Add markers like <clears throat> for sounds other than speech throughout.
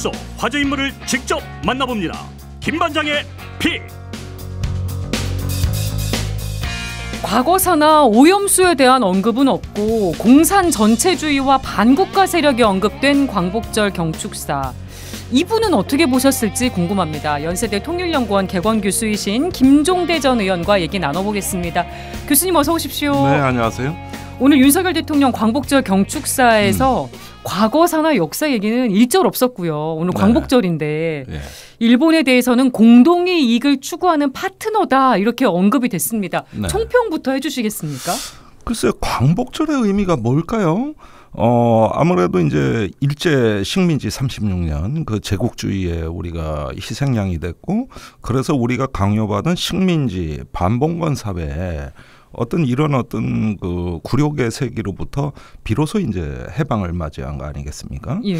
속 화제 인물을 직접 만나봅니다. 김 반장의 피. 과거사나 오염수에 대한 언급은 없고 공산 전체주의와 반국가 세력이 언급된 광복절 경축사. 이분은 어떻게 보셨을지 궁금합니다. 연세대 통일연구원 개관규 수이신 김종대 전 의원과 얘기 나눠보겠습니다. 교수님 어서 오십시오. 네, 안녕하세요. 오늘 윤석열 대통령 광복절 경축사에서 음. 과거 산화 역사 얘기는 일절 없었고요. 오늘 네. 광복절인데 네. 일본에 대해서는 공동의 이익을 추구하는 파트너다 이렇게 언급이 됐습니다. 네. 총평부터 해주시겠습니까? 글쎄 광복절의 의미가 뭘까요? 어 아무래도 이제 일제 식민지 36년 그 제국주의에 우리가 희생양이 됐고 그래서 우리가 강요받은 식민지 반봉건 사회에 어떤 이런 어떤 그 굴욕의 세기로부터 비로소 이제 해방을 맞이한 거 아니겠습니까? 예.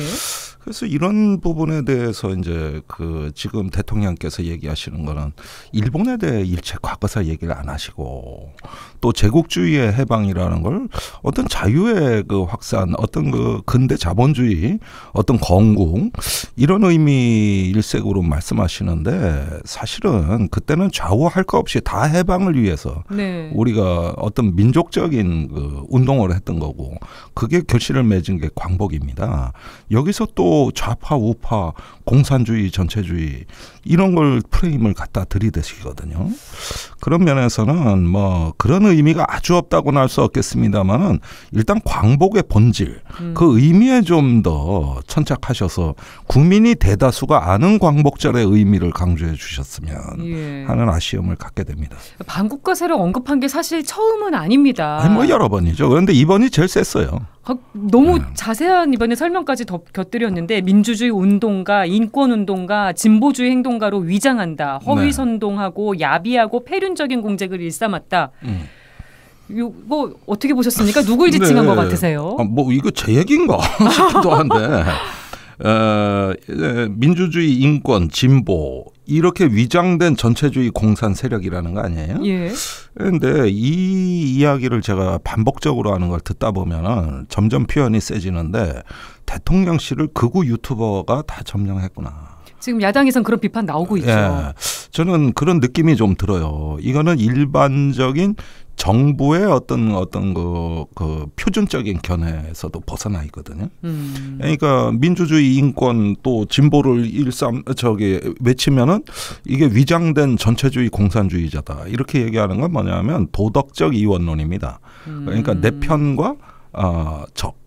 그래서 이런 부분에 대해서 이제 그 지금 대통령께서 얘기하시는 거는 일본에 대해 일체 과거사 얘기를 안 하시고 또 제국주의의 해방이라는 걸 어떤 자유의 그 확산, 어떤 그 근대 자본주의, 어떤 건국 이런 의미 일색으로 말씀하시는데 사실은 그때는 좌우할 것 없이 다 해방을 위해서 네. 우리가 우리가 어떤 민족적인 그 운동을 했던 거고 그게 결실을 맺은 게 광복입니다. 여기서 또 좌파 우파 공산주의 전체주의 이런 걸 프레임을 갖다 들이대시거든요. 그런 면에서는 뭐 그런 의미가 아주 없다고는 할 수 없겠습니다만은 일단 광복의 본질 음. 그 의미에 좀 더 천착하셔서 국민이 대다수가 아는 광복절의 의미를 강조해 주셨으면 예. 하는 아쉬움을 갖게 됩니다. 반국가세를 언급한 게 사실 처음은 아닙니다. 아니 뭐 여러 번이죠. 그런데 이번이 제일 셌어요. 아, 너무 네. 자세한 이번에 설명까지 덧, 곁들였는데 민주주의 운동가, 인권 운동가, 진보주의 행동 선동가로 위장한다. 허위 네. 선동하고 야비하고 폐륜적인 공작을 일삼았다. 음. 이거 뭐 어떻게 보셨습니까? 누굴 구 지칭한 네. 것 같으세요? 아, 뭐 이거 제 얘기인가 <laughs> 싶기도 한데 어, 민주주의, 인권, 진보 이렇게 위장된 전체주의 공산 세력이라는 거 아니에요? 예. 그런데 이 이야기를 제가 반복적으로 하는 걸 듣다 보면 점점 표현이 세지는데 대통령실을 극우 유튜버가 다 점령했구나. 지금 야당에선 그런 비판 나오고 있죠. 예. 저는 그런 느낌이 좀 들어요. 이거는 일반적인 정부의 어떤 어떤 그, 그 표준적인 견해에서도 벗어나 있거든요. 음. 그러니까 민주주의 인권 또 진보를 일삼 저기 외치면은 이게 위장된 전체주의 공산주의자다 이렇게 얘기하는 건 뭐냐면 도덕적 이원론입니다. 그러니까 내 음. 편과 어, 적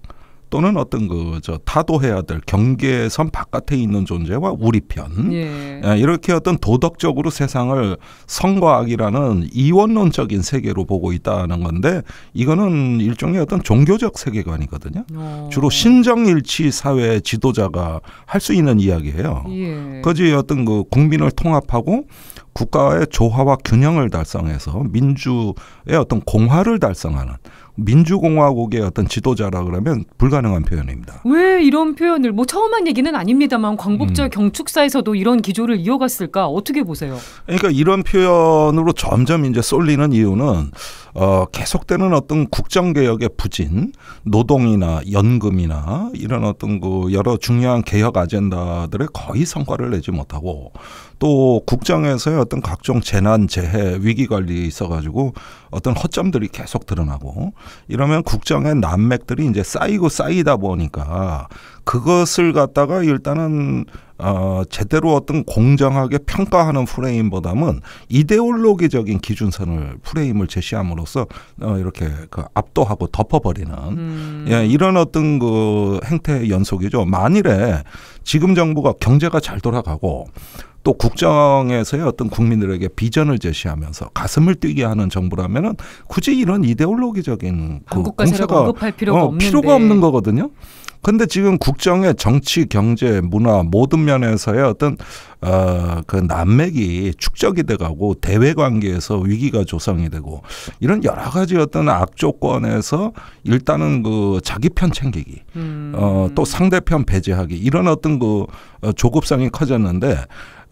또는 어떤 그저 타도해야 될 경계선 바깥에 있는 존재와 우리 편 예. 예 이렇게 어떤 도덕적으로 세상을 선과 악이라는 이원론적인 세계로 보고 있다는 건데 이거는 일종의 어떤 종교적 세계관이거든요. 오. 어. 주로 신정일치 사회 지도자가 할 수 있는 이야기예요. 예. 그지 어떤 그 국민을 통합하고 국가의 조화와 균형을 달성해서 민주의 어떤 공화를 달성하는 민주공화국의 어떤 지도자라 그러면 불가능한 표현입니다. 왜 이런 표현을 뭐 처음 한 얘기는 아닙니다만 광복절 음. 경축사에서도 이런 기조를 이어갔을까 어떻게 보세요? 그러니까 이런 표현으로 점점 이제 쏠리는 이유는 어, 계속되는 어떤 국정개혁의 부진, 노동이나 연금이나 이런 어떤 그 여러 중요한 개혁 아젠다들의 거의 성과를 내지 못하고 또 국정에서의 어떤 각종 재난 재해 위기 관리 에 있어가지고 어떤 허점들이 계속 드러나고 이러면 국정의 난맥들이 이제 쌓이고 쌓이다 보니까 그것을 갖다가 일단은 어, 제대로 어떤 공정하게 평가하는 프레임보다는 이데올로기적인 기준선을 프레임을 제시함으로써 어, 이렇게 그 압도하고 덮어버리는 음. 예, 이런 어떤 그 행태의 연속이죠. 만일에 지금 정부가 경제가 잘 돌아가고 또 국정에서의 어떤 국민들에게 비전을 제시하면서 가슴을 뛰게 하는 정부라면은 굳이 이런 이데올로기적인 그 공세가 필요가, 어, 필요가 없는 거거든요. 근데 지금 국정의 정치, 경제, 문화 모든 면에서의 어떤 어그 난맥이 축적이 돼가고 대외 관계에서 위기가 조성이 되고 이런 여러 가지 어떤 악조건에서 일단은 그 자기 편 챙기기, 어, 음. 어또 상대편 배제하기 이런 어떤 그 어, 조급성이 커졌는데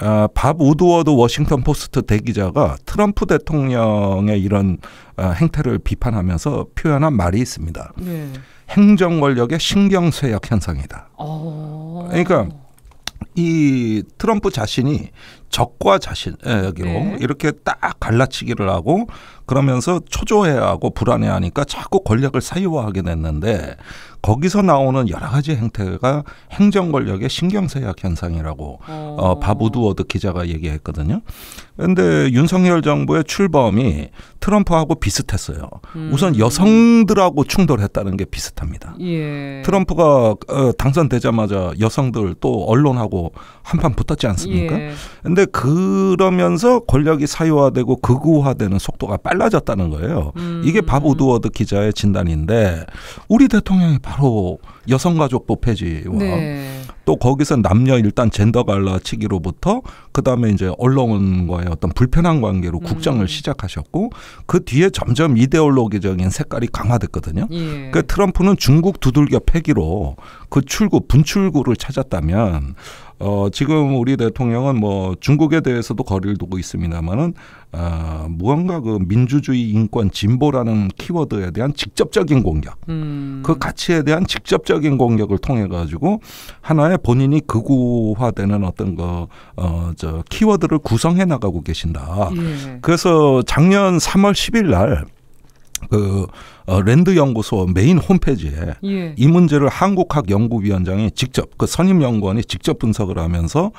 아, 밥 우드워드 워싱턴 포스트 대기자가 트럼프 대통령의 이런 아, 행태를 비판하면서 표현한 말이 있습니다. 네. 행정 권력의 신경 쇠약 현상이다. 오. 어. 그러니까 이 트럼프 자신이 적과 자신 예, 여기로 네. 이렇게 딱 갈라치기를 하고 그러면서 초조해하고 불안해하니까 자꾸 권력을 사유화하게 됐는데 거기서 나오는 여러 가지 행태가 행정 권력의 신경쇠약 현상이라고 어, 어 바부드워드 기자가 얘기했거든요. 그런데 윤석열 정부의 출범이 트럼프하고 비슷했어요. 음. 우선 여성들하고 충돌했다는 게 비슷합니다. 예. 트럼프가 어, 당선되자마자 여성들 또 언론하고 한판 붙었지 않습니까? 그런데 예. 근데 그러면서 권력이 사유화되고 극우화되는 속도가 빨라졌다는 거예요. 음. 이게 밥 우드워드 기자의 진단인데 우리 대통령이 바로 여성가족부 폐지와 네. 또 거기서 남녀 일단 젠더 갈라치기로부터 그다음에 이제 언론과의 어떤 불편한 관계로 음. 국정을 음. 시작하셨고 그 뒤에 점점 이데올로기적인 색깔이 강화됐거든요. 예. 그러니까 트럼프는 중국 두들겨 패기로 그 출구 분출구를 찾았다면 어, 지금 우리 대통령은 뭐 중국에 대해서도 거리를 두고 있습니다만은 어, 아, 무언가 그 민주주의 인권 진보라는 키워드에 대한 직접적인 공격, 음. 그 가치에 대한 직접적인 공격을 통해 가지고 하나의 본인이 극우화되는 어떤 거, 어, 저 키워드를 구성해 나가고 계신다. 예. 그래서 작년 3월 10일 날그 어, 랜드 연구소 메인 홈페이지에 예. 이 문제를 한국학 연구위원장이 직접 그 선임 연구원이 직접 분석을 하면서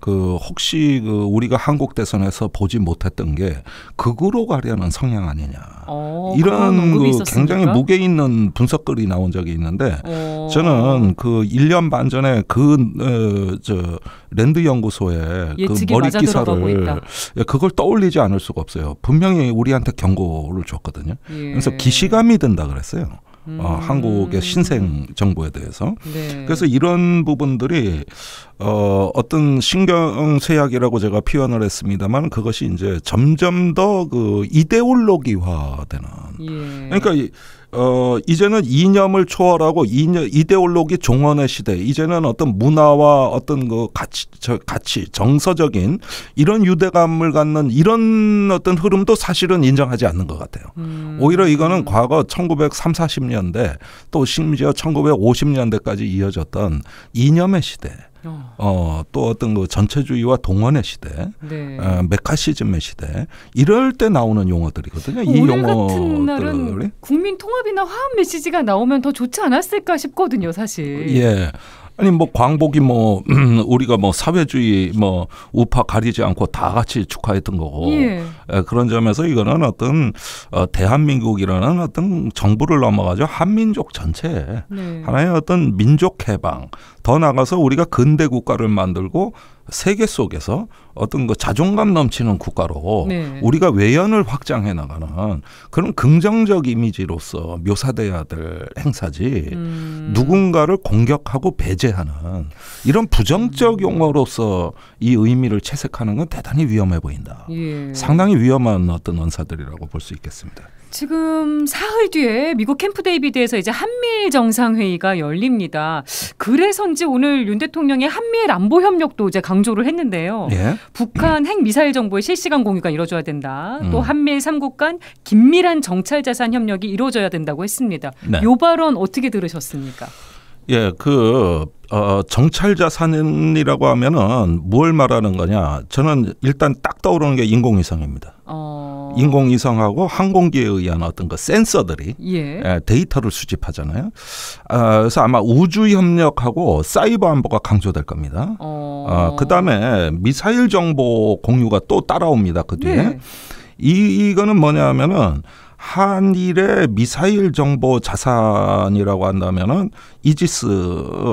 그 혹시 그 우리가 한국 대선에서 보지 못했던 게 극으로 가려는 성향 아니냐 오, 어, 이런 그 굉장히 무게 있는 분석글이 나온 적이 있는데 오. 어. 저는 그 1년 반 전에 그저 어, 랜드 연구소의 그 머리 기사를 예, 그걸 떠올리지 않을 수가 없어요. 분명히 우리한테 경고를 줬거든요. 예. 그래서 기시감 함이 된다 그랬어요. 어, 음. 어, 한국의 신생 정부에 대해서. 네. 그래서 이런 부분들이 어, 어떤 신경 쇠약이라고 제가 표현을 했습니다만 그것이 이제 점점 더그 이데올로기화되는. 예. 그러니까 이, 어, 이제는 이념을 초월하고 이념, 이데올로기 종원의 시대. 이제는 어떤 문화와 어떤 그 가치, 저, 가치, 정서적인 이런 유대감을 갖는 이런 어떤 흐름도 사실은 인정하지 않는 것 같아요. 음. 오히려 이거는 과거 1930, 40년대 또 심지어 1950년대까지 이어졌던 이념의 시대. 어. 어, 또 어떤 그 전체주의와 동원의 시대, 네. 어, 메카시즘의 시대 이럴 때 나오는 용어들이거든요. 이 용어 같은 날은 국민 통합이나 화합 메시지가 나오면 더 좋지 않았을까 싶거든요, 사실. 예. 아니 뭐 광복이 뭐 <clears throat> 우리가 뭐 사회주의 뭐 우파 가리지 않고 다 같이 축하했던 거고 예. 예. 그런 점에서 이거는 어떤 어, 대한민국이라는 어떤 정부를 넘어가죠 한민족 전체 네. 하나의 어떤 민족 해방 더 나가서 우리가 근대 국가를 만들고 세계 속에서 어떤 그 자존감 넘치는 국가로 네. 우리가 외연을 확장해 나가는 그런 긍정적 이미지로서 묘사돼야 될 행사지 음. 누군가를 공격하고 배제하는 이런 부정적 음. 용어로서 이 의미를 채색하는 건 대단히 위험해 보인다. 예. 상당히 위험한 어떤 언사들이라고 볼 수 있겠습니다. 지금 사흘 뒤에 미국 캠프 데이비드에서 이제 한미일 정상회의가 열립니다. 그래서인지 오늘 윤 대통령이 한미일 안보 협력도 이제 강조를 했는데요. 예? 북한 핵 미사일 정보의 실시간 공유가 이루어져야 된다. 음. 또 한미일 삼국 간 긴밀한 정찰 자산 협력이 이루어져야 된다고 했습니다. 네. 요 발언 어떻게 들으셨습니까? 예, 그 어, 정찰 자산이라고 하면은 뭘 말하는 거냐? 저는 일단 딱 떠오르는 게 인공위성입니다. 어. 인공위성하고 항공기에 의한 어떤 그 센서들이 예. 예 데이터를 수집하잖아요. 어, 그래서 아마 우주 협력하고 사이버 안보가 강조될 겁니다. 어. 어 그다음에 미사일 정보 공유가 또 따라옵니다. 그 뒤에 네. 이 이거는 뭐냐면은. 하하 한일의 미사일 정보 자산이라고 한다면은 이지스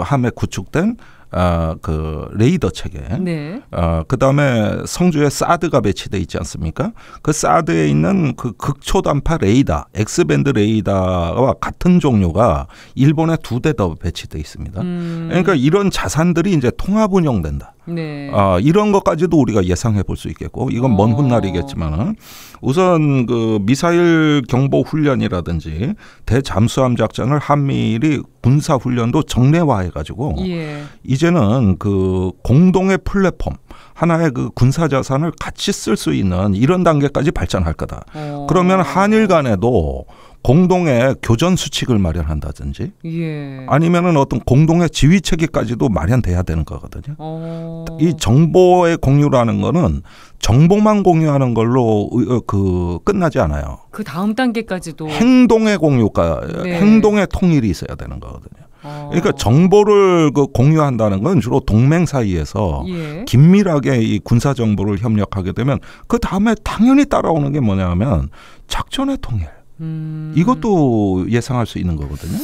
함에 구축된 아그 어, 레이더 체계. 네. 어, 그다음에 성주에 사드가 배치돼 있지 않습니까? 그 사드에 있는 그 극초단파 레이더, 엑스밴드 레이더와 같은 종류가 일본에 두 대 더 배치돼 있습니다. 음. 그러니까 이런 자산들이 이제 통합 운영된다. 네. 아, 이런 것까지도 우리가 예상해 볼 수 있겠고 이건 먼 어. 훗날이겠지만은 우선 그 미사일 경보 훈련이라든지 대잠수함 작전을 한미일이 군사 훈련도 정례화해 가지고 예. 이제는 그 공동의 플랫폼 하나의 그 군사 자산을 같이 쓸 수 있는 이런 단계까지 발전할 거다. 오. 어. 그러면 한일 간에도 공동의 교전 수칙을 마련한다든지 예. 아니면은 어떤 공동의 지휘 체계까지도 마련돼야 되는 거거든요. 어. 이 정보의 공유라는 거는 정보만 공유하는 걸로 어, 그 끝나지 않아요. 그 다음 단계까지도 행동의 공유가 네. 행동의 통일이 있어야 되는 거거든요. 어. 그러니까 정보를 그 공유한다는 건 주로 동맹 사이에서 예. 긴밀하게 이 군사 정보를 협력하게 되면 그 다음에 당연히 따라오는 게 뭐냐면 하 작전의 통일. 음... 이것도 예상할 수 있는 거거든요.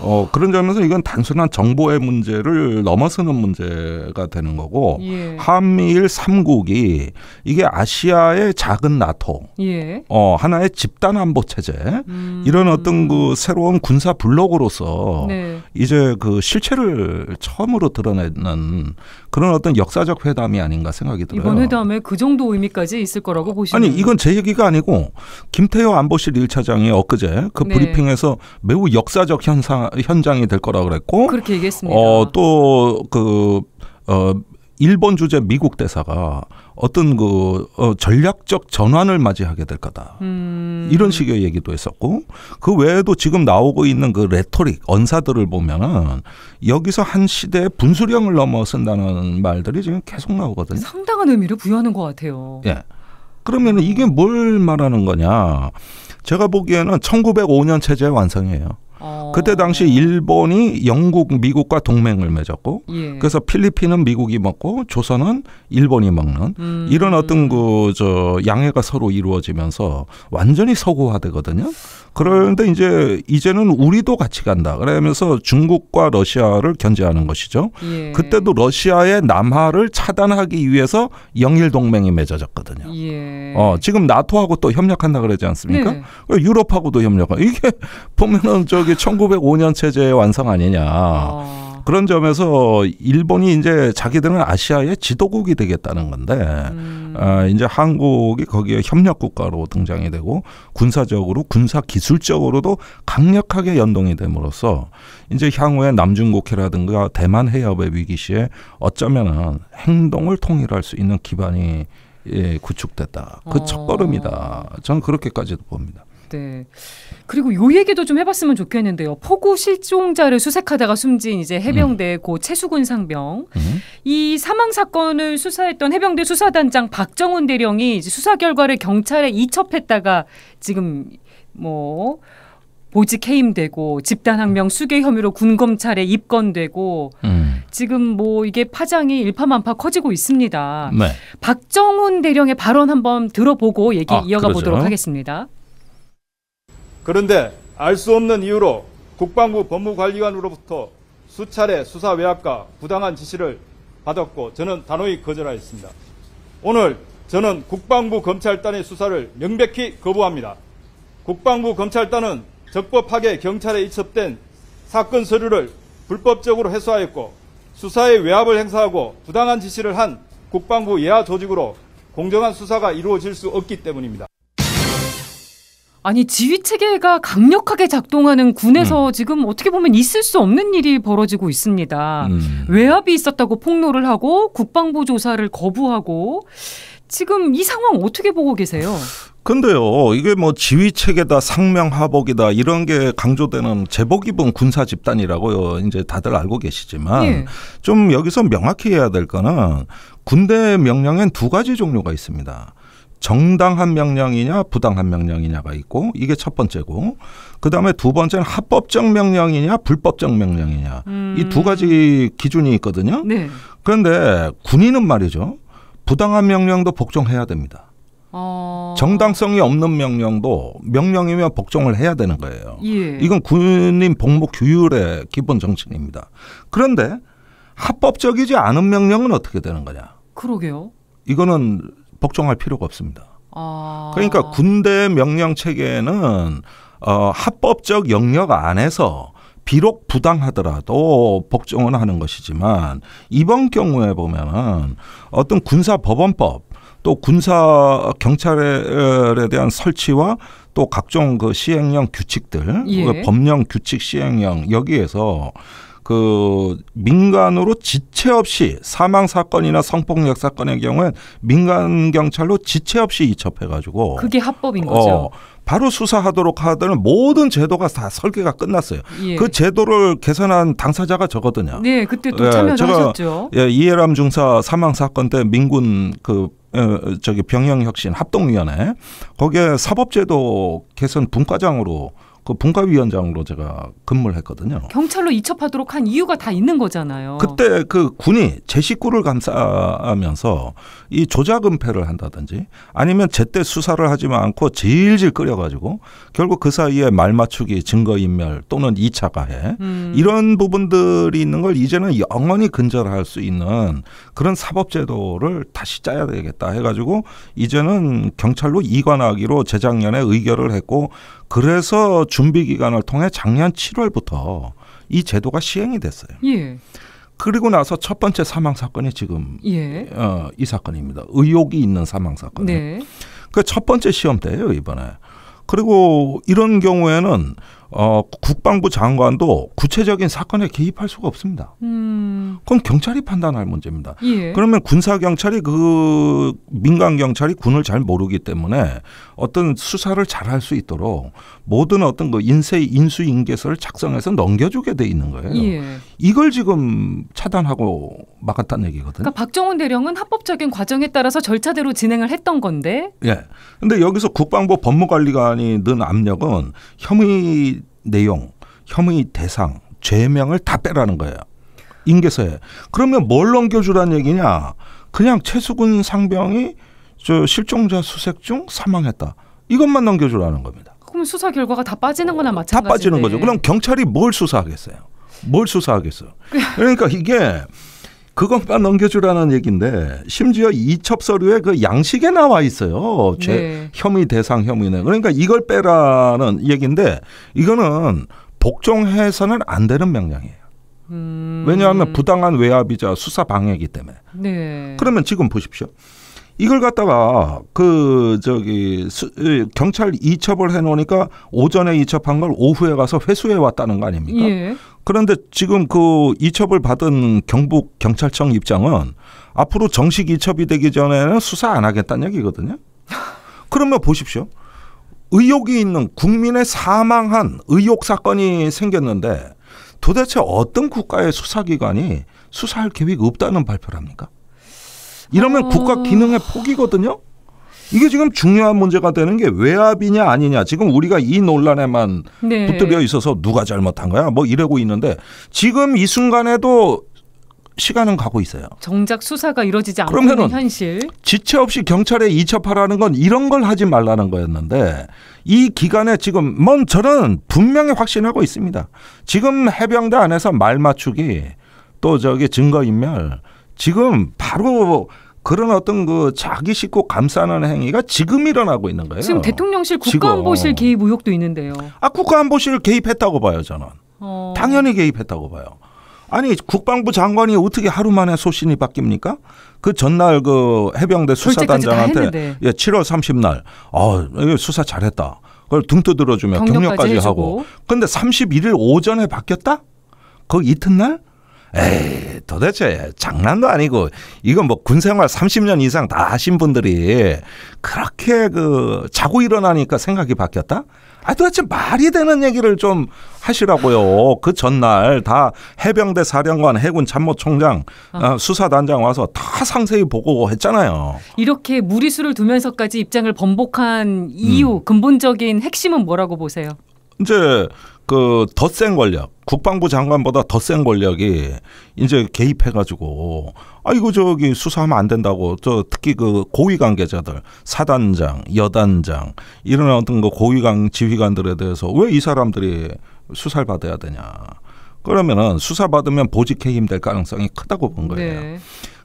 어, 그런 점에서 이건 단순한 정보의 문제를 넘어서는 문제가 되는 거고 예. 한미일 삼국이 이게 아시아의 작은 나토, 예. 어, 하나의 집단 안보 체제 음. 이런 어떤 그 새로운 군사 블록으로서 네. 이제 그 실체를 처음으로 드러내는 그런 어떤 역사적 회담이 아닌가 생각이 들어요. 이번 회담에 그 정도 의미까지 있을 거라고 보시는 아니 이건 제 얘기가 아니고 김태호 안보실 일차장이 엊그제 그 네. 브리핑에서 매우 역사적 현 현상 현장이 될 거라 그랬고 그렇게 얘기했습니다. 어또그 어, 일본 주재 미국 대사가 어떤 그 어, 전략적 전환을 맞이하게 될 거다. 음. 이런 식의 얘기도 했었고 그 외에도 지금 나오고 있는 그 레토릭 언사들을 보면은 여기서 한 시대의 분수령을 넘어 선다는 말들이 지금 계속 나오거든요. 상당한 의미를 부여하는 것 같아요. 예. 그러면 이게 뭘 말하는 거냐? 제가 보기에는 1905년 체제 의 완성이에요. 어. 그때 당시 일본이 영국, 미국과 동맹을 맺었고 예. 그래서 필리핀은 미국이 먹고 조선은 일본이 먹는 음. 이런 어떤 그 저 양해가 서로 이루어지면서 완전히 서구화되거든요. 그런데 이제 이제는 우리도 같이 간다. 그러면서 중국과 러시아를 견제하는 것이죠. 예. 그때도 러시아의 남하를 차단하기 위해서 영일 동맹이 맺어졌거든요. 예. 어, 지금 나토하고 또 협력한다 그러지 않습니까? 네. 그 유럽하고도 협력하고 이게 보면은 저기 이게 1905년 체제의 완성 아니냐. 어. 그런 점에서 일본이 이제 자기들은 아시아의 지도국이 되겠다는 건데 음. 아, 이제 한국이 거기에 협력 국가로 등장이 되고 군사적으로 군사 기술적으로도 강력하게 연동이 됨으로써 이제 향후에 남중국해라든가 대만 해협의 위기 시에 어쩌면은 행동을 통일할 수 있는 기반이 예, 구축됐다. 그 어. 첫걸음이다. 저는 그렇게까지도 봅니다. 네. 그리고 요 얘기도 좀 해봤으면 좋겠는데요. 포구 실종자를 수색하다가 숨진 이제 해병대 음. 고 최수근 상병 음. 이 사망 사건을 수사했던 해병대 수사단장 박정훈 대령이 이제 수사 결과를 경찰에 이첩했다가 지금 뭐 보직 해임되고 집단 항명 수괴 혐의로 군 검찰에 입건되고 음. 지금 뭐 이게 파장이 일파만파 커지고 있습니다. 네. 박정훈 대령의 발언 한번 들어보고 얘기 아, 이어가 그러죠. 보도록 하겠습니다. 그런데 알 수 없는 이유로 국방부 법무관리관으로부터 수차례 수사 외압과 부당한 지시를 받았고 저는 단호히 거절하였습니다. 오늘 저는 국방부 검찰단의 수사를 명백히 거부합니다. 국방부 검찰단은 적법하게 경찰에 이첩된 사건 서류를 불법적으로 해소하였고 수사의 외압을 행사하고 부당한 지시를 한 국방부 예하 조직으로 공정한 수사가 이루어질 수 없기 때문입니다. 아니 지휘 체계가 강력하게 작동하는 군에서 음. 지금 어떻게 보면 있을 수 없는 일이 벌어지고 있습니다. 음. 외압이 있었다고 폭로를 하고 국방부 조사를 거부하고 지금 이 상황 어떻게 보고 계세요? 근데요, 이게 뭐 지휘 체계다, 상명하복이다 이런 게 강조되는 제복 입은 군사 집단이라고요. 이제 다들 알고 계시지만 예. 좀 여기서 명확히 해야 될 거는 군대 명령엔 두 가지 종류가 있습니다. 정당한 명령이냐 부당한 명령이냐가 있고 이게 첫 번째고 그다음에 두 번째는 합법적 명령이냐 불법적 명령이냐 음. 이두 가지 기준이 있거든요. 네. 그런데 군인은 말이죠. 부당한 명령도 복종해야 됩니다. 어... 정당성이 없는 명령도 명령이면 복종을 해야 되는 거예요. 예. 이건 군인 복무 규율의 기본 정신입니다. 그런데 합법적이지 않은 명령은 어떻게 되는 거냐? 그러게요. 이거는 걱정할 필요가 없습니다. 아... 그러니까 군대 명령 체계는 어, 합법적 영역 안에서 비록 부당하더라도 복종은 하는 것이지만 이번 경우에 보면은 어떤 군사 법원법 또 군사 경찰에 대한 설치와 또 각종 그 시행령 규칙들 예. 그러니까 법령 규칙 시행령 여기에서 그 민간으로 지체 없이 사망 사건이나 성폭력 사건의 경우엔 민간 경찰로 지체 없이 이첩해 가지고 그게 합법인 거죠. 어, 바로 수사하도록 하던 모든 제도가 다 설계가 끝났어요. 예. 그 제도를 개선한 당사자가 저거든요. 네, 그때 또 참여하셨죠. 예, 예, 이해람 중사 사망 사건 때 민군 그 어, 저기 병영혁신 합동위원회 거기에 사법제도 개선 분과장으로 그 분과위원장으로 제가 근무를 했거든요. 경찰로 이첩하도록 한 이유가 다 있는 거잖아요. 그때 그 군이 제 식구를 감싸면서 이 조작 은폐를 한다든지 아니면 제때 수사를 하지 않고 질질 끌여가지고 결국 그 사이에 말 맞추기, 증거 인멸 또는 이차 가해 음. 이런 부분들이 있는 걸 이제는 영원히 근절할 수 있는 그런 사법제도를 다시 짜야 되겠다 해가지고 이제는 경찰로 이관하기로 재작년에 의결을 했고 그래서 준비 기간을 통해 작년 7월부터 이 제도가 시행이 됐어요. 예. 그리고 나서 첫 번째 사망 사건이 지금 예. 어, 이 사건입니다. 의혹이 있는 사망 사건. 네. 그첫 번째 시험 때예요 이번에. 그리고 이런 경우에는 어, 국방부 장관도 구체적인 사건에 개입할 수가 없습니다. 음. 그건 경찰이 판단할 문제입니다. 예. 그러면 군사 경찰이 그 민간 경찰이 군을 잘 모르기 때문에 어떤 수사를 잘 할 수 있도록 모든 어떤 그인쇄 인수 인계서를 작성해서 넘겨주게 돼 있는 거예요. 예. 이걸 지금 차단하고 막았다는 얘기거든요. 그러니까 박정훈 대령은 합법적인 과정에 따라서 절차대로 진행을 했던 건데. 예. 근데 여기서 국방부 법무관리관이 넣은 압력은 혐의 내용, 혐의 대상, 죄명을 다 빼라는 거예요. 인계서에. 그러면 뭘 넘겨주라는 얘기냐? 그냥 최수근 상병이 저 실종자 수색 중 사망했다. 이것만 넘겨주라는 겁니다. 그럼 수사 결과가 다 빠지는 거나 어, 마찬가지다 빠지는 거죠. 그럼 경찰이 뭘 수사하겠어요? 뭘 수사하겠어. 그러니까 이게 그것만 넘겨주라는 얘기인데 심지어 이첩 서류에 그 양식에 나와 있어요. 죄 네. 혐의 대상 혐의네. 그러니까 이걸 빼라는 얘기인데 이거는 복종해서는 안 되는 명령이에요. 음. 왜냐하면 부당한 외압이자 수사 방해이기 때문에. 네. 그러면 지금 보십시오. 이걸 갖다가 그 저기 수, 경찰 이첩을 해놓으니까 오전에 이첩한 걸 오후에 가서 회수해 왔다는 거 아닙니까? 예. 그런데 지금 그 이첩을 받은 경북 경찰청 입장은 앞으로 정식 이첩이 되기 전에는 수사 안 하겠다는 얘기거든요. 그러면 보십시오. 의혹이 있는 국민의 사망한 의혹 사건이 생겼는데 도대체 어떤 국가의 수사기관이 수사할 계획이 없다는 발표를 합니까? 이러면 어... 국가 기능의 포기거든요. 이게 지금 중요한 문제가 되는 게 외압이냐 아니냐 지금 우리가 이 논란에만 네. 붙들려 있어서 누가 잘못한 거야 뭐 이러고 있는데 지금 이 순간에도 시간은 가고 있어요. 정작 수사가 이루어지지 않는 현실. 지체 없이 경찰에 이첩하라는 건 이런 걸 하지 말라는 거였는데 이 기간에 지금 뭔 저는 분명히 확신하고 있습니다. 지금 해병대 안에서 말 맞추기 또 저기 증거 인멸 지금 바로 그런 어떤 그 자기 식구 감싸는 행위가 지금 일어나고 있는 거예요. 지금 대통령실 국가안보실 지금. 개입 의혹도 있는데요. 아 국가안보실 개입했다고 봐요 저는. 어. 당연히 개입했다고 봐요. 아니 국방부 장관이 어떻게 하루 만에 소신이 바뀝니까? 그 전날 그 해병대 수사단장한테 예, 7월 30날 아 수사 잘했다. 그걸 등 두드려 주면 격려까지, 격려까지 하고. 근데 31일 오전에 바뀌었다? 그 이튿날 에이, 도대체 장난도 아니고 이건 뭐 군생활 30년 이상 다 하신 분들이 그렇게 그 자고 일어나니까 생각이 바뀌었다? 아 도대체 말이 되는 얘기를 좀 하시라고요. 그 전날 다 해병대 사령관, 해군 참모총장, 어. 어 수사단장 와서 다 상세히 보고 했잖아요. 이렇게 무리수를 두면서까지 입장을 번복한 이유, 음. 근본적인 핵심은 뭐라고 보세요? 이제 그더센 권력 국방부 장관보다 더 센 권력이 이제 개입해가지고 아이거 저기 수사하면 안 된다고 저 특히 그 고위 관계자들 사단장 여단장 이런 어떤 그 고위관 지휘관들에 대해서 왜 이 사람들이 수사를 받아야 되냐 그러면은 수사 받으면 보직 해임될 가능성이 크다고 본 거예요. 네.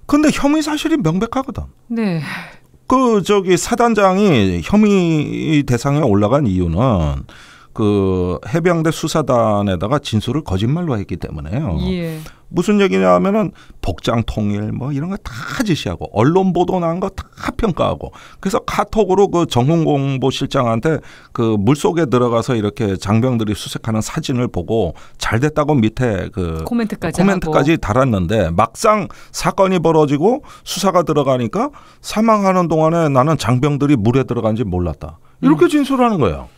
근데 혐의 사실이 명백하거든. 네. 그 저기 사단장이 혐의 대상에 올라간 이유는 그 해병대 수사단에다가 진술을 거짓말로 했기 때문에요. 예. 무슨 얘기냐면은 하 복장 통일 뭐 이런 거 다지시하고 언론 보도 난 거 다 평가하고 그래서 카톡으로 그 정홍공보 실장한테 그 물속에 들어가서 이렇게 장병들이 수색하는 사진을 보고 잘 됐다고 밑에 그 코멘트까지 코멘트까지 하고. 달았는데 막상 사건이 벌어지고 수사가 들어가니까 사망하는 동안에 나는 장병들이 물에 들어간지 몰랐다. 이렇게 음. 진술하는 거예요.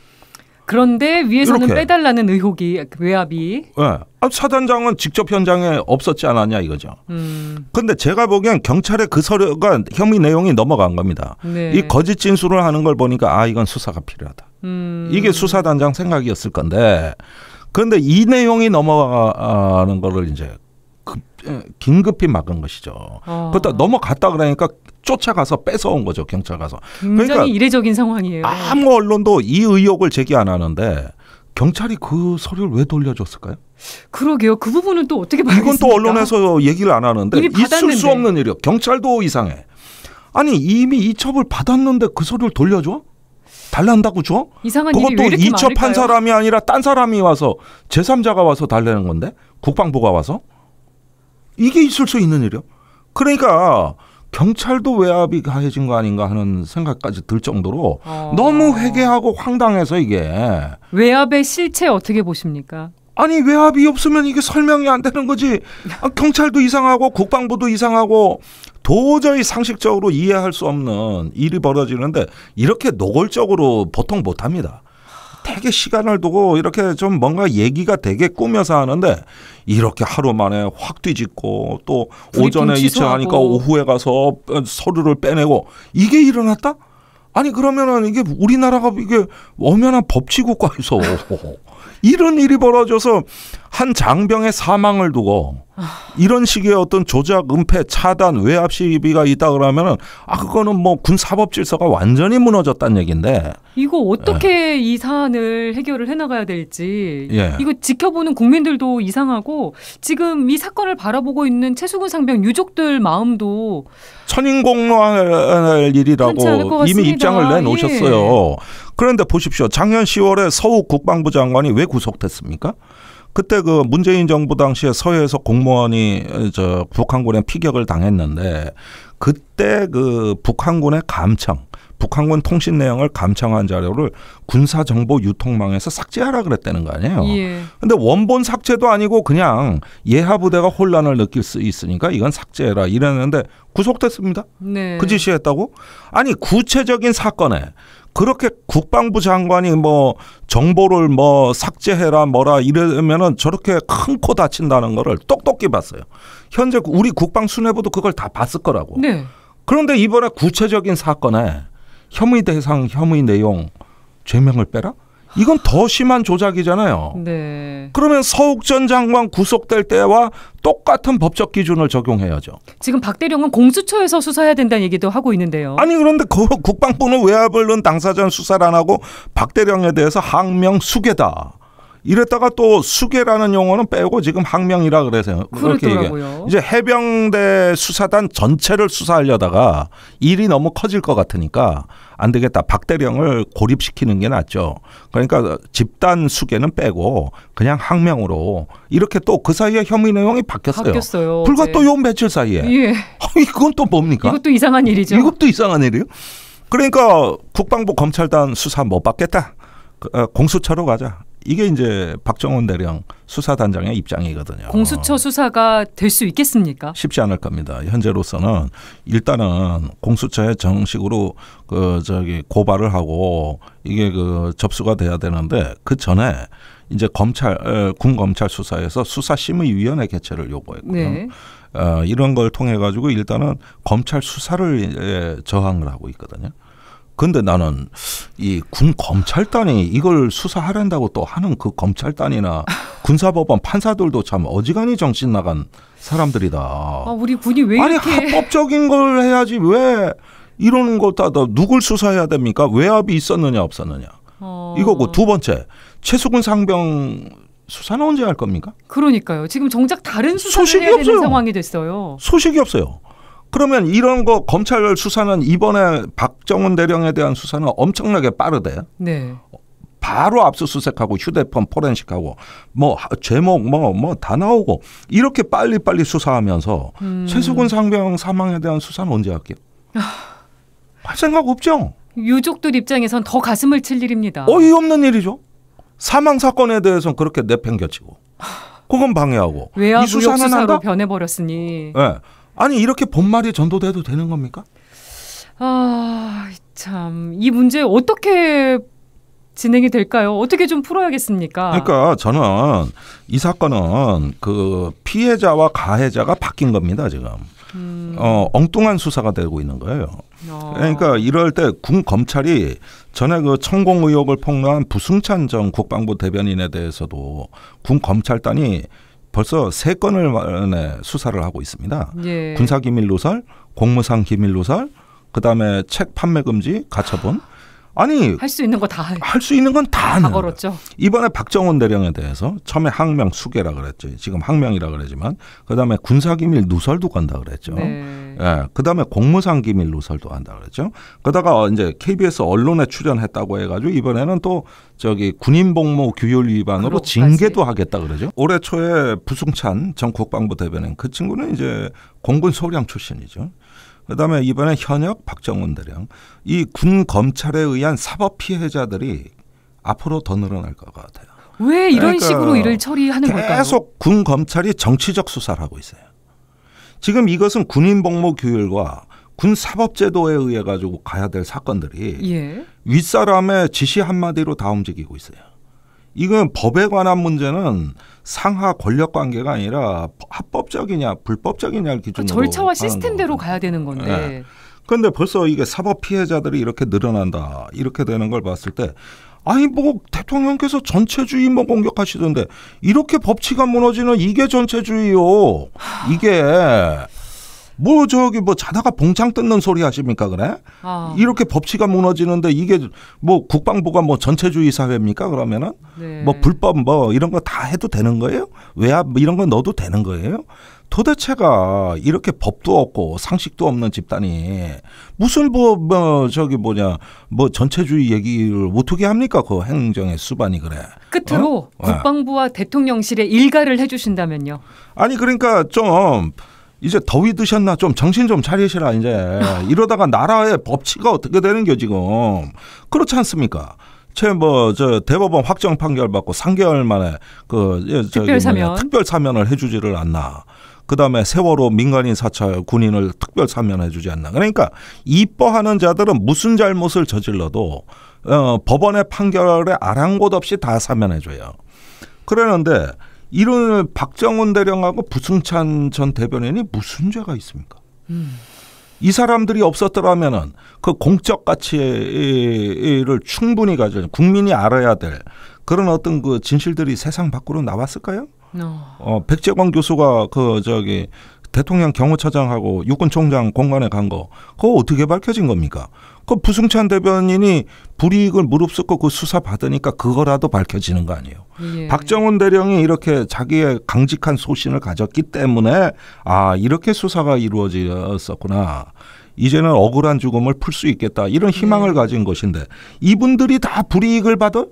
그런데 위에서는 이렇게. 빼달라는 의혹이 그 외압이. 네. 사단장은 직접 현장에 없었지 않았냐 이거죠. 음. 근데 제가 보기엔 경찰의 그 서류가 혐의 내용이 넘어간 겁니다. 네. 이 거짓 진술을 하는 걸 보니까 아 이건 수사가 필요하다. 음. 이게 수사단장 생각이었을 건데 그런데 이 내용이 넘어가는 거를 이제 예, 긴급히 막은 것이죠. 어. 그렇다 넘어갔다 그러니까 쫓아가서 뺏어온 거죠 경찰 가서. 굉장히 그러니까 이례적인 상황이에요. 아무 언론도 이 의혹을 제기 안 하는데 경찰이 그 서류를 왜 돌려줬을까요? 그러게요. 그 부분은 또 어떻게 이건 또 언론에서 얘기를 안 하는데 있을 수 없는 일이요. 경찰도 이상해. 아니 이미 이첩을 받았는데 그 서류를 돌려줘? 달란다고 줘? 이상한 그것도 이첩한 많을까요? 사람이 아니라 딴 사람이 와서 제3자가 와서 달라는 건데 국방부가 와서 이게 있을 수 있는 일이요. 그러니까 경찰도 외압이 가해진 거 아닌가 하는 생각까지 들 정도로 어. 너무 회개하고 황당해서 이게 외압의 실체 어떻게 보십니까? 아니 외압이 없으면 이게 설명이 안 되는 거지. 아, 경찰도 이상하고 국방부도 이상하고 도저히 상식적으로 이해할 수 없는 일이 벌어지는데 이렇게 노골적으로 보통 못합니다. 되게 시간을 두고 이렇게 좀 뭔가 얘기가 되게 꾸며서 하는데 이렇게 하루 만에 확 뒤집고 또 오전에 이차하니까 오후에 가서 서류를 빼내고 이게 일어났다? 아니 그러면은 이게 우리나라가 이게 엄연한 법치국가에서 <laughs> 이런 일이 벌어져서 한 장병의 사망을 두고 이런 식의 어떤 조작, 은폐, 차단, 외압 시비가 있다 그러면은 아 그거는 뭐군 사법 질서가 완전히 무너졌다는 얘기인데 이거 어떻게 예. 이 사안을 해결을 해나가야 될지 예. 이거 지켜보는 국민들도 이상하고 지금 이 사건을 바라보고 있는 최수근 상병 유족들 마음도 천인공로할 일이라고 이미 입장을 예. 내놓으셨어요. 예. 그런데 보십시오. 작년 10월에 서욱 국방부 장관이 왜 구속됐습니까? 그때 그 문재인 정부 당시에 서해에서 공무원이 저 북한군에 피격을 당했는데 그때 그 북한군의 감청 북한군 통신 내용을 감청한 자료를 군사 정보 유통망에서 삭제하라 그랬다는 거 아니에요. 예. 근데 원본 삭제도 아니고 그냥 예하 부대가 혼란을 느낄 수 있으니까 이건 삭제해라 이랬는데 구속됐습니다. 네. 그 지시했다고? 아니 구체적인 사건에 그렇게 국방부 장관이 뭐 정보를 뭐 삭제해라 뭐라 이러면은 저렇게 큰 코 다친다는 거를 똑똑히 봤어요. 현재 우리 국방 수뇌부도 그걸 다 봤을 거라고. 네. 그런데 이번에 구체적인 사건에 혐의 대상, 혐의 내용, 죄명을 빼라? 이건 더 심한 조작이잖아요. 네. 그러면 서욱 전 장관 구속될 때와 똑같은 법적 기준을 적용해야죠. 지금 박대령은 공수처에서 수사해야 된다는 얘기도 하고 있는데요. 아니 그런데 그 국방부는 외압을 당사자 수사를 안 하고 박대령에 대해서 항명 수괴다. 이랬다가 또 수계라는 용어는 빼고 지금 항명이라 그래서 그렇게 얘기해 이제 해병대 수사단 전체를 수사하려다가 일이 너무 커질 것 같으니까 안 되겠다. 박대령을 고립시키는 게 낫죠. 그러니까 집단 수계는 빼고 그냥 항명으로 이렇게 또 그 사이에 혐의 내용이 바뀌었어요. 바뀌었어요. 불과 네. 또요 며칠 사이에. 예. <laughs> 이건 또 뭡니까? 이것도 이상한 일이죠. 이것도 이상한 일이요. 그러니까 국방부 검찰단 수사 못 받겠다. 그, 어, 공수처로 가자. 이게 이제 박정원 대령 수사단장의 입장이거든요. 공수처 수사가 될 수 있겠습니까? 쉽지 않을 겁니다. 현재로서는 일단은 공수처에 정식으로 그 저기 고발을 하고 이게 그 접수가 돼야 되는데 그 전에 이제 검찰 군 검찰 수사에서 수사심의위원회 개최를 요구했고요. 네. 어, 이런 걸 통해 가지고 일단은 검찰 수사를 예, 저항을 하고 있거든요. 근데 나는 이 군 검찰단이 이걸 수사하란다고 또 하는 그 검찰단이나 군사법원 판사들도 참 어지간히 정신 나간 사람들이다. 아, 우리 군이 왜 이렇게 아니 합법적인 걸 해야지 왜 이러는 것보다 누굴 수사해야 됩니까? 외압이 있었느냐 없었느냐. 어... 이거고 그 두 번째 최수근 상병 수사는 언제 할 겁니까? 그러니까요. 지금 정작 다른 수사를 해야 없어요. 상황이 됐어요. 소식이 없어요. 그러면 이런 거 검찰 수사는 이번에 박정훈 대령에 대한 수사는 엄청나게 빠르대. 네. 바로 압수수색하고 휴대폰 포렌식하고 뭐 제목 뭐 뭐 다 나오고 이렇게 빨리 빨리 수사하면서 음. 최수근 상병 사망에 대한 수사는 언제 할게요? 아. 할 생각 없죠. 유족들 입장에선 더 가슴을 칠 일입니다. 어이없는 일이죠. 사망 사건에 대해서는 그렇게 내팽겨치고 아. 그건 방해하고 외압 이 수사는 한다? 변해버렸으니. 네. 아니 이렇게 본말이 전도돼도 되는 겁니까? 아참이 문제 어떻게 진행이 될까요? 어떻게 좀 풀어야겠습니까? 그러니까 저는 이 사건은 그 피해자와 가해자가 바뀐 겁니다 지금. 음. 어, 엉뚱한 수사가 되고 있는 거예요. 아. 그러니까 이럴 때 군 검찰이 전에 그 천공 의혹을 폭로한 부승찬 전 국방부 대변인에 대해서도 군 검찰단이 벌써 세 건을 네, 수사를 하고 있습니다. 예. 군사기밀 노설, 공무상 기밀 노설, 그다음에 책 판매 금지, 가처분 아니 할 수 있는 거 다 할 수 있는 건다 다 걸었죠. 이번에 박정원 대령에 대해서 처음에 항명 수계라 그랬죠. 지금 항명이라 그러지만 그다음에 군사기밀 누설도 간다 그랬죠. 네. 예, 그다음에 공무상 기밀 누설도 한다 그랬죠. 그러다가 이제 KBS 언론에 출연했다고 해가지고 이번에는 또 저기 군인복무 규율 위반으로 징계도 하겠다 그러죠. 올해 초에 부승찬 전 국방부 대변인 그 친구는 이제 공군 소량 출신이죠. 그다음에 이번에 현역 박정훈 대령 이 군 검찰에 의한 사법 피해자들이 앞으로 더 늘어날 것 같아요. 왜 이런 그러니까 식으로 일을 처리하는 계속 걸까요? 계속 군 검찰이 정치적 수사를 하고 있어요. 지금 이것은 군인 복무 규율과 군 사법제도에 의해 가지고 가야 될 사건들이 예. 윗사람의 지시 한마디로 다 움직이고 있어요. 이건 법에 관한 문제는 상하 권력 관계가 아니라 합법적이냐 불법적이냐를 그 기준으로 그러니까 절차와 시스템대로 거 가야 되는 건데. 그런데 네. 벌써 이게 사법 피해자들이 이렇게 늘어난다 이렇게 되는 걸 봤을 때 아니 뭐 대통령께서 전체주의만 뭐 공격하시던데 이렇게 법치가 무너지는 이게 전체주의요 이게 뭐 저기 뭐 자다가 봉창 뜯는 소리 하십니까 그래? 아. 이렇게 법치가 무너지는데 이게 뭐 국방부가 뭐 전체주의 사회입니까 그러면은 네. 뭐 불법 뭐 이런 거 다 해도 되는 거예요? 외압 뭐 이런 거 넣어도 되는 거예요? 도대체가 이렇게 법도 없고 상식도 없는 집단이 무슨 뭐, 뭐 저기 뭐냐 뭐 전체주의 얘기를 어떻게 합니까 그 행정의 수반이 그래 끝으로 어? 어. 국방부와 네. 대통령실에 일가를 해주신다면요 아니 그러니까 좀 이제 더위 드셨나 좀 정신 좀 차리시라 이제 이러다가 나라의 법치가 어떻게 되는 겨 지금 그렇지 않습니까? 최뭐저 대법원 확정 판결 받고 3개월 만에 그 예, 특별 사면 특별 사면을 해주지를 않나. 그다음에 세월호 민간인 사찰 군인을 특별 사면해 주지 않나. 그러니까 입법하는 자들은 무슨 잘못을 저질러도 어, 법원의 판결에 아랑곳 없이 다 사면해 줘요. 그러는데 이런 박정원 대령하고 부승찬 전 대변인이 무슨 죄가 있습니까? 음. 이 사람들이 없었더라면은 그 공적 가치를 충분히 가져 국민이 알아야 될 그런 어떤 그 진실들이 세상 밖으로 나왔을까요? 어, 어백재광 교수가 그 저기 대통령 경호처장하고 육군총장 공간에 간 거 그거 어떻게 밝혀진 겁니까? 그 부승찬 대변인이 불이익을 무릅쓰고 그 수사 받으니까 그거라도 밝혀지는 거 아니에요. 예. 박정훈 대령이 이렇게 자기의 강직한 소신을 가졌기 때문에 아 이렇게 수사가 이루어졌었구나. 이제는 억울한 죽음을 풀 수 있겠다 이런 네. 희망을 예. 가진 것인데 이분들이 다 불이익을 받아?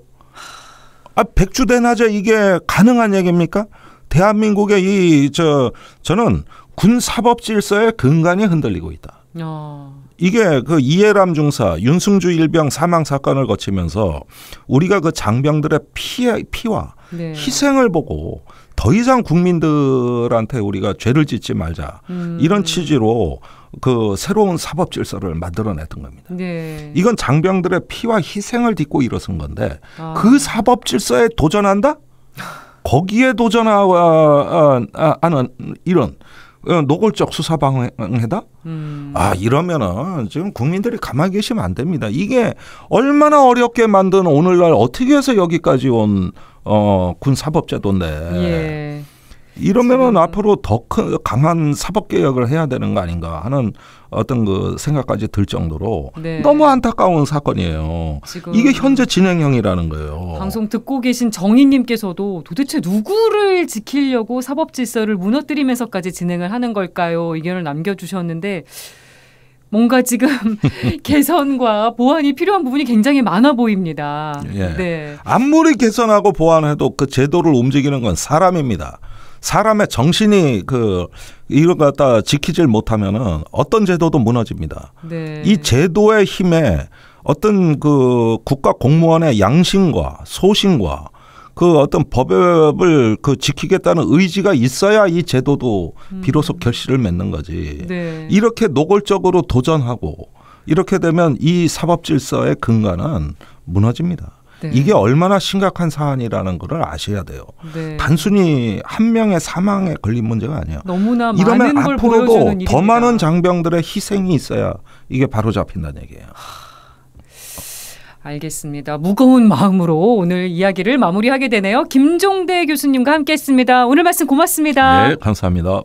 아 백주대낮에 이게 가능한 얘기입니까? 대한민국의 이 저 저는 군사법 질서의 근간이 흔들리고 있다. 어. 이게 그 이해람 중사 윤승주 일병 사망 사건을 거치면서 우리가 그 장병들의 피해 피와 네. 희생을 보고 더 이상 국민들한테 우리가 죄를 짓지 말자 음. 이런 취지로 그 새로운 사법 질서를 만들어냈던 겁니다. 네. 이건 장병들의 피와 희생을 딛고 일어선 건데 아. 그 사법 질서에 도전한다? 거기에 도전하는 이런 예, 노골적 수사 방해다? 음. 아 이러면은 지금 국민들이 가만히 계시면 안 됩니다. 이게 얼마나 어렵게 만든 오늘날 어떻게 해서 여기까지 온 어, 군사법제도인데. 예. 이러면은 앞으로 더 큰 강한 사법 개혁을 해야 되는 거 아닌가 하는 어떤 그 생각까지 들 정도로 네. 너무 안타까운 사건이에요. 이게 현재 진행형이라는 거예요. 방송 듣고 계신 정희님께서도 도대체 누구를 지키려고 사법 질서를 무너뜨리면서까지 진행을 하는 걸까요? 의견을 남겨주셨는데. 뭔가 지금 <laughs> 개선과 보완이 필요한 부분이 굉장히 많아 보입니다. 예. 네. 아무리 개선하고 보완해도 그 제도를 움직이는 건 사람입니다. 사람의 정신이 그 이걸 갖다 지키질 못하면은 어떤 제도도 무너집니다. 네. 이 제도의 힘에 어떤 그 국가 공무원의 양심과 소신과 그 어떤 법을 그 지키겠다는 의지가 있어야 이 제도도 음. 비로소 결실을 맺는 거지. 네. 이렇게 노골적으로 도전하고 이렇게 되면 이 사법 질서의 근간은 무너집니다. 네. 이게 얼마나 심각한 사안이라는 걸 아셔야 돼요. 네. 단순히 한 명의 사망에 걸린 문제가 아니에요. 너무나 이러면 많은 앞으로도 더 많은 장병들의 희생이 있어야 이게 바로 잡힌다는 얘기예요. 알겠습니다. 무거운 마음으로 오늘 이야기를 마무리하게 되네요. 김종대 교수님과 함께했습니다. 오늘 말씀 고맙습니다. 네, 감사합니다.